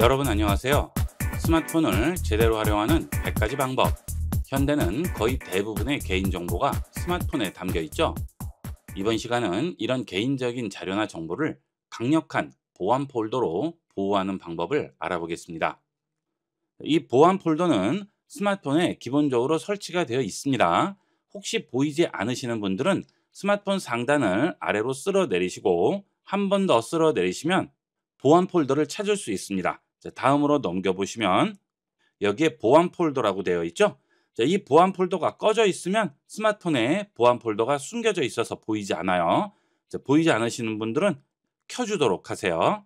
여러분 안녕하세요. 스마트폰을 제대로 활용하는 100가지 방법. 현대는 거의 대부분의 개인정보가 스마트폰에 담겨 있죠. 이번 시간은 이런 개인적인 자료나 정보를 강력한 보안 폴더로 보호하는 방법을 알아보겠습니다. 이 보안 폴더는 스마트폰에 기본적으로 설치가 되어 있습니다. 혹시 보이지 않으시는 분들은 스마트폰 상단을 아래로 쓸어 내리시고 한 번 더 쓸어 내리시면 보안 폴더를 찾을 수 있습니다. 다음으로 넘겨보시면 여기에 보안 폴더라고 되어 있죠. 이 보안 폴더가 꺼져 있으면 스마트폰에 보안 폴더가 숨겨져 있어서 보이지 않아요. 보이지 않으시는 분들은 켜주도록 하세요.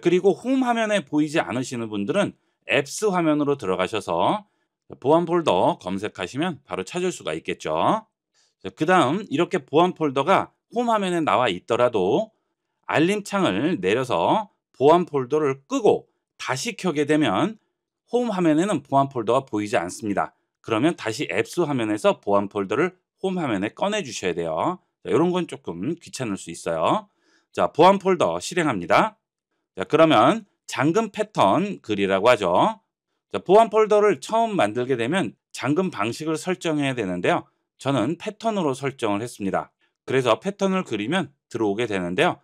그리고 홈 화면에 보이지 않으시는 분들은 앱스 화면으로 들어가셔서 보안 폴더 검색하시면 바로 찾을 수가 있겠죠. 그 다음 이렇게 보안 폴더가 홈 화면에 나와 있더라도 알림창을 내려서 보안 폴더를 끄고 다시 켜게 되면 홈 화면에는 보안 폴더가 보이지 않습니다. 그러면 다시 앱스 화면에서 보안 폴더를 홈 화면에 꺼내 주셔야 돼요. 자, 이런 건 조금 귀찮을 수 있어요. 자, 보안 폴더 실행합니다. 자, 그러면 잠금 패턴 글이라고 하죠. 자, 보안 폴더를 처음 만들게 되면 잠금 방식을 설정해야 되는데요. 저는 패턴으로 설정을 했습니다. 그래서 패턴을 그리면 들어오게 되는데요.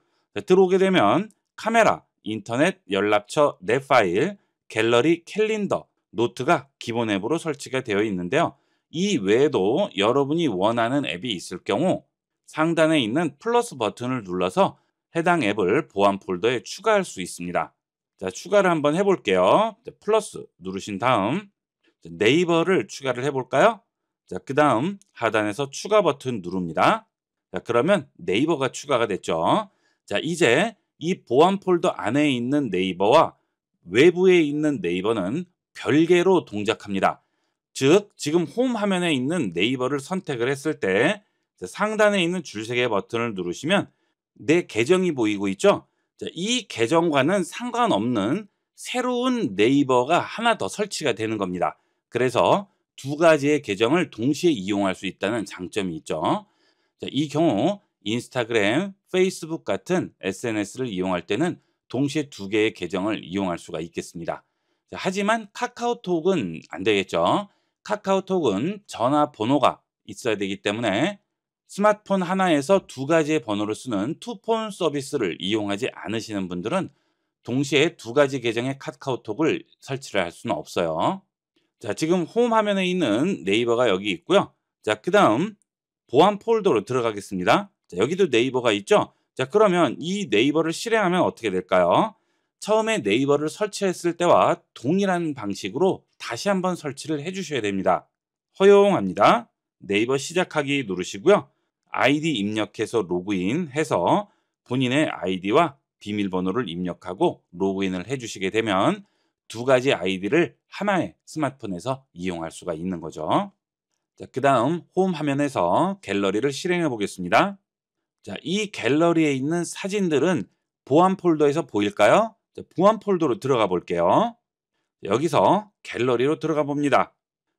들어오게 되면 카메라, 인터넷 연락처 내 파일, 갤러리 캘린더, 노트가 기본 앱으로 설치가 되어 있는데요. 이 외에도 여러분이 원하는 앱이 있을 경우 상단에 있는 플러스 버튼을 눌러서 해당 앱을 보안 폴더에 추가할 수 있습니다. 자, 추가를 한번 해볼게요. 플러스 누르신 다음 네이버를 추가를 해볼까요? 자, 그 다음 하단에서 추가 버튼 누릅니다. 자, 그러면 네이버가 추가가 됐죠. 자, 이제 이 보안 폴더 안에 있는 네이버와 외부에 있는 네이버는 별개로 동작합니다. 즉, 지금 홈 화면에 있는 네이버를 선택을 했을 때 상단에 있는 줄세개 버튼을 누르시면 내 계정이 보이고 있죠? 이 계정과는 상관없는 새로운 네이버가 하나 더 설치가 되는 겁니다. 그래서 두 가지의 계정을 동시에 이용할 수 있다는 장점이 있죠. 이 경우 인스타그램, 페이스북 같은 SNS를 이용할 때는 동시에 두 개의 계정을 이용할 수가 있겠습니다. 하지만 카카오톡은 안 되겠죠. 카카오톡은 전화 번호가 있어야 되기 때문에 스마트폰 하나에서 두 가지의 번호를 쓰는 투폰 서비스를 이용하지 않으시는 분들은 동시에 두 가지 계정의 카카오톡을 설치를 할 수는 없어요. 자, 지금 홈 화면에 있는 네이버가 여기 있고요. 자, 그 다음 보안 폴더로 들어가겠습니다. 자, 여기도 네이버가 있죠? 자, 그러면 이 네이버를 실행하면 어떻게 될까요? 처음에 네이버를 설치했을 때와 동일한 방식으로 다시 한번 설치를 해주셔야 됩니다. 허용합니다. 네이버 시작하기 누르시고요. 아이디 입력해서 로그인 해서 본인의 아이디와 비밀번호를 입력하고 로그인을 해주시게 되면 두 가지 아이디를 하나의 스마트폰에서 이용할 수가 있는 거죠. 그 다음 홈 화면에서 갤러리를 실행해 보겠습니다. 자, 이 갤러리에 있는 사진들은 보안 폴더에서 보일까요? 자, 보안 폴더로 들어가 볼게요. 여기서 갤러리로 들어가 봅니다.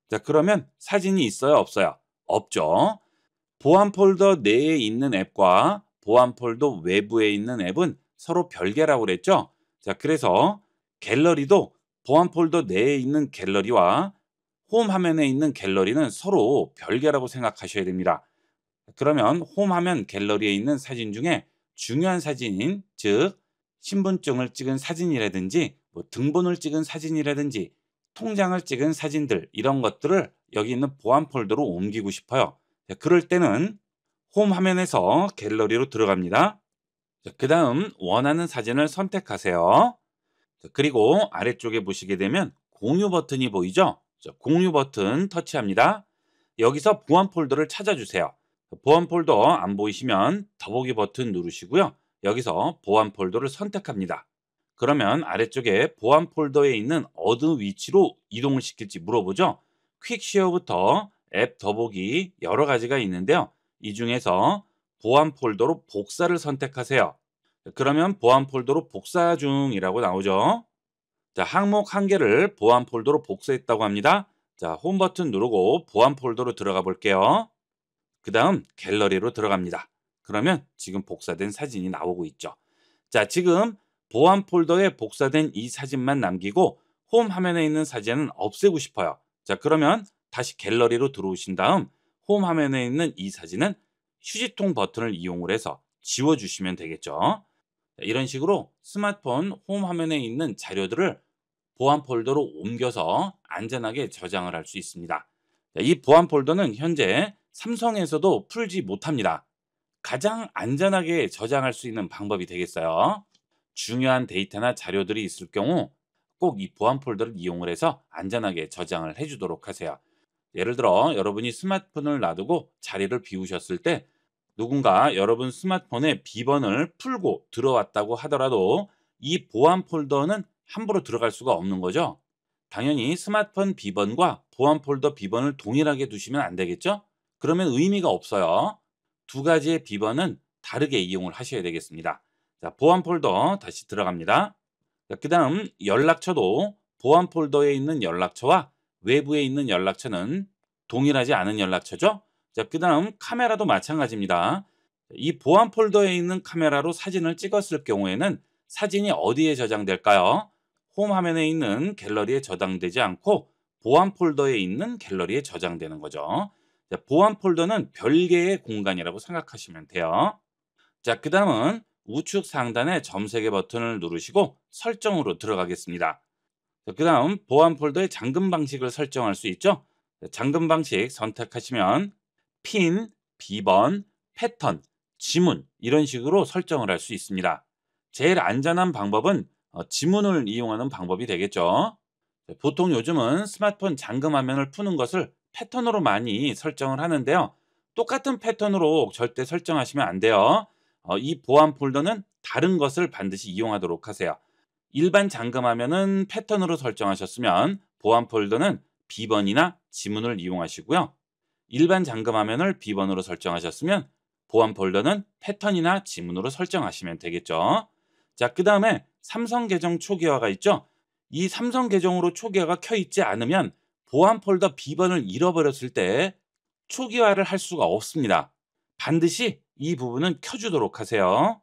자, 그러면 사진이 있어요? 없어요? 없죠. 보안 폴더 내에 있는 앱과 보안 폴더 외부에 있는 앱은 서로 별개라고 그랬죠? 자, 그래서 갤러리도 보안 폴더 내에 있는 갤러리와 홈 화면에 있는 갤러리는 서로 별개라고 생각하셔야 됩니다. 그러면 홈하면 갤러리에 있는 사진 중에 중요한 사진인 즉 신분증을 찍은 사진이라든지 뭐 등본을 찍은 사진이라든지 통장을 찍은 사진들 이런 것들을 여기 있는 보안 폴더로 옮기고 싶어요. 그럴 때는 홈 화면에서 갤러리로 들어갑니다. 그 다음 원하는 사진을 선택하세요. 그리고 아래쪽에 보시게 되면 공유 버튼이 보이죠? 공유 버튼 터치합니다. 여기서 보안 폴더를 찾아주세요. 그 보안 폴더 안 보이시면 더보기 버튼 누르시고요. 여기서 보안 폴더를 선택합니다. 그러면 아래쪽에 보안 폴더에 있는 어느 위치로 이동을 시킬지 물어보죠. 퀵쉐어부터 앱 더보기 여러 가지가 있는데요. 이 중에서 보안 폴더로 복사를 선택하세요. 그러면 보안 폴더로 복사 중이라고 나오죠. 자, 항목 한 개를 보안 폴더로 복사했다고 합니다. 자, 홈 버튼 누르고 보안 폴더로 들어가 볼게요. 그 다음 갤러리로 들어갑니다. 그러면 지금 복사된 사진이 나오고 있죠. 자, 지금 보안 폴더에 복사된 이 사진만 남기고 홈 화면에 있는 사진은 없애고 싶어요. 자, 그러면 다시 갤러리로 들어오신 다음 홈 화면에 있는 이 사진은 휴지통 버튼을 이용을 해서 지워주시면 되겠죠. 이런 식으로 스마트폰 홈 화면에 있는 자료들을 보안 폴더로 옮겨서 안전하게 저장을 할 수 있습니다. 이 보안 폴더는 현재 삼성에서도 풀지 못합니다. 가장 안전하게 저장할 수 있는 방법이 되겠어요. 중요한 데이터나 자료들이 있을 경우 꼭 이 보안 폴더를 이용을 해서 안전하게 저장을 해주도록 하세요. 예를 들어 여러분이 스마트폰을 놔두고 자리를 비우셨을 때 누군가 여러분 스마트폰의 비번을 풀고 들어왔다고 하더라도 이 보안 폴더는 함부로 들어갈 수가 없는 거죠. 당연히 스마트폰 비번과 보안 폴더 비번을 동일하게 두시면 안 되겠죠? 그러면 의미가 없어요. 두 가지의 비번은 다르게 이용을 하셔야 되겠습니다. 자, 보안 폴더 다시 들어갑니다. 그 다음 연락처도 보안 폴더에 있는 연락처와 외부에 있는 연락처는 동일하지 않은 연락처죠. 그 다음 카메라도 마찬가지입니다. 이 보안 폴더에 있는 카메라로 사진을 찍었을 경우에는 사진이 어디에 저장될까요? 홈 화면에 있는 갤러리에 저장되지 않고 보안 폴더에 있는 갤러리에 저장되는 거죠. 자, 보안 폴더는 별개의 공간이라고 생각하시면 돼요. 자, 그 다음은 우측 상단에 점세개 버튼을 누르시고 설정으로 들어가겠습니다. 그 다음 보안 폴더의 잠금 방식을 설정할 수 있죠. 잠금 방식 선택하시면 핀, 비번, 패턴, 지문 이런 식으로 설정을 할 수 있습니다. 제일 안전한 방법은 어, 지문을 이용하는 방법이 되겠죠. 보통 요즘은 스마트폰 잠금 화면을 푸는 것을 패턴으로 많이 설정을 하는데요. 똑같은 패턴으로 절대 설정하시면 안 돼요. 어, 이 보안 폴더는 다른 것을 반드시 이용하도록 하세요. 일반 잠금화면은 패턴으로 설정하셨으면 보안 폴더는 비번이나 지문을 이용하시고요. 일반 잠금화면을 비번으로 설정하셨으면 보안 폴더는 패턴이나 지문으로 설정하시면 되겠죠. 자, 그 다음에 삼성 계정 초기화가 있죠. 이 삼성 계정으로 초기화가 켜있지 않으면 보안 폴더 비번을 잃어버렸을 때 초기화를 할 수가 없습니다. 반드시 이 부분은 켜주도록 하세요.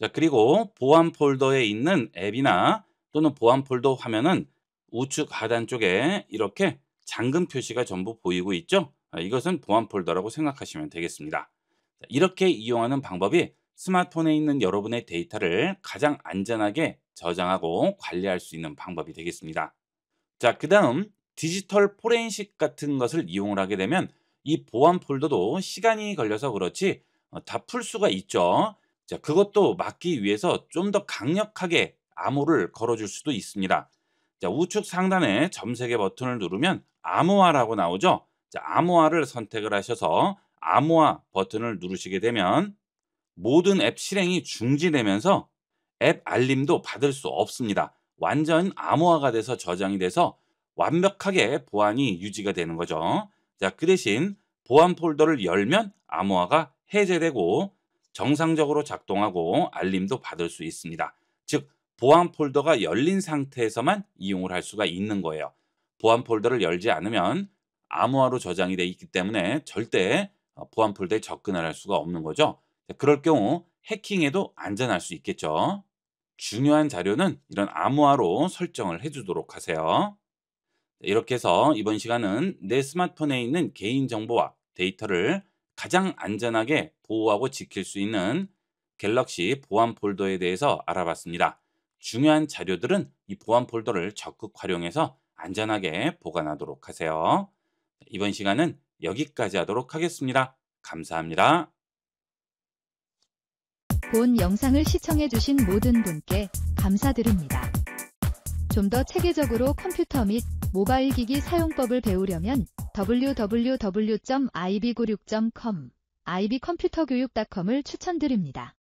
자, 그리고 보안 폴더에 있는 앱이나 또는 보안 폴더 화면은 우측 하단 쪽에 이렇게 잠금 표시가 전부 보이고 있죠. 아, 이것은 보안 폴더라고 생각하시면 되겠습니다. 이렇게 이용하는 방법이 스마트폰에 있는 여러분의 데이터를 가장 안전하게 저장하고 관리할 수 있는 방법이 되겠습니다. 자, 그 다음 디지털 포렌식 같은 것을 이용을 하게 되면 이 보안 폴더도 시간이 걸려서 그렇지 어, 다풀 수가 있죠. 자, 그것도 막기 위해서 좀 더 강력하게 암호를 걸어줄 수도 있습니다. 자, 우측 상단에 점색의 버튼을 누르면 암호화라고 나오죠. 자, 암호화를 선택을 하셔서 암호화 버튼을 누르시게 되면 모든 앱 실행이 중지되면서 앱 알림도 받을 수 없습니다. 완전 암호화가 돼서 저장이 돼서 완벽하게 보안이 유지가 되는 거죠. 자, 그 대신 보안 폴더를 열면 암호화가 해제되고 정상적으로 작동하고 알림도 받을 수 있습니다. 즉, 보안 폴더가 열린 상태에서만 이용을 할 수가 있는 거예요. 보안 폴더를 열지 않으면 암호화로 저장이 되어 있기 때문에 절대 어, 보안 폴더에 접근을 할 수가 없는 거죠. 그럴 경우 해킹에도 안전할 수 있겠죠. 중요한 자료는 이런 암호화로 설정을 해주도록 하세요. 이렇게 해서 이번 시간은 내 스마트폰에 있는 개인정보와 데이터를 가장 안전하게 보호하고 지킬 수 있는 갤럭시 보안 폴더에 대해서 알아봤습니다. 중요한 자료들은 이 보안 폴더를 적극 활용해서 안전하게 보관하도록 하세요. 이번 시간은 여기까지 하도록 하겠습니다. 감사합니다. 본 영상을 시청해주신 모든 분께 감사드립니다. 좀더 체계적으로 컴퓨터 및 모바일 기기 사용법을 배우려면 www.ib96.com, i b c o m p u t e r 교육 c o m 을 추천드립니다.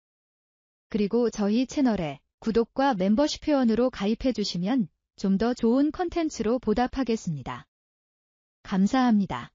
그리고 저희 채널에 구독과 멤버십 회원으로 가입해 주시면 좀 더 좋은 컨텐츠로 보답하겠습니다. 감사합니다.